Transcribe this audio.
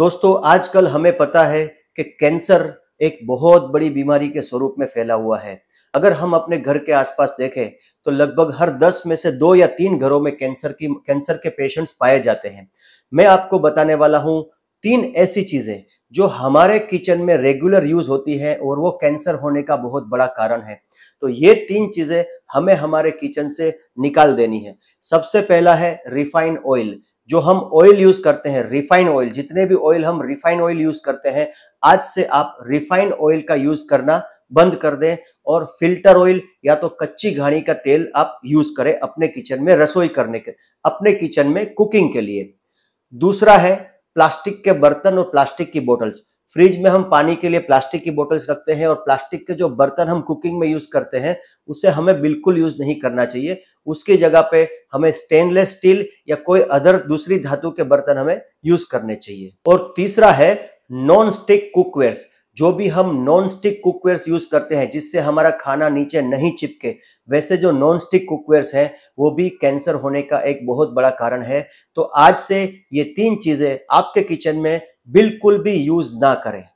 दोस्तों आजकल हमें पता है कि कैंसर एक बहुत बड़ी बीमारी के स्वरूप में फैला हुआ है अगर हम अपने घर के आसपास देखें तो लगभग हर दस में से दो या तीन घरों में कैंसर की कैंसर के पेशेंट्स पाए जाते हैं मैं आपको बताने वाला हूं तीन ऐसी चीजें जो हमारे किचन में रेगुलर यूज होती है और वो कैंसर होने का बहुत बड़ा कारण है तो ये तीन चीजें हमें हमारे किचन से निकाल देनी है सबसे पहला है रिफाइंड ऑयल जो हम ऑयल यूज करते हैं रिफाइन ऑयल जितने भी ऑयल हम रिफाइन ऑयल यूज करते हैं आज से आप रिफाइन ऑयल का यूज करना बंद कर दें और फिल्टर ऑयल या तो कच्ची घाणी का तेल आप यूज करें अपने किचन में रसोई करने के अपने किचन में कुकिंग के लिए दूसरा है प्लास्टिक के बर्तन और प्लास्टिक की बोटल्स फ्रिज में हम पानी के लिए प्लास्टिक की बोटल्स रखते हैं और प्लास्टिक के जो बर्तन हम कुकिंग में यूज करते हैं उसे हमें बिल्कुल यूज नहीं करना चाहिए उसकी जगह पे हमें स्टेनलेस स्टील या कोई अदर दूसरी धातु के बर्तन हमें यूज करने चाहिए और तीसरा है नॉन स्टिक कुकवेयर्स जो भी हम नॉन स्टिक कुकवेयर्स यूज करते हैं जिससे हमारा खाना नीचे नहीं चिपके वैसे जो नॉन स्टिक कुकवेयर्स हैं वो भी कैंसर होने का एक बहुत बड़ा कारण है तो आज से ये तीन चीजें आपके किचन में बिल्कुल भी यूज ना करें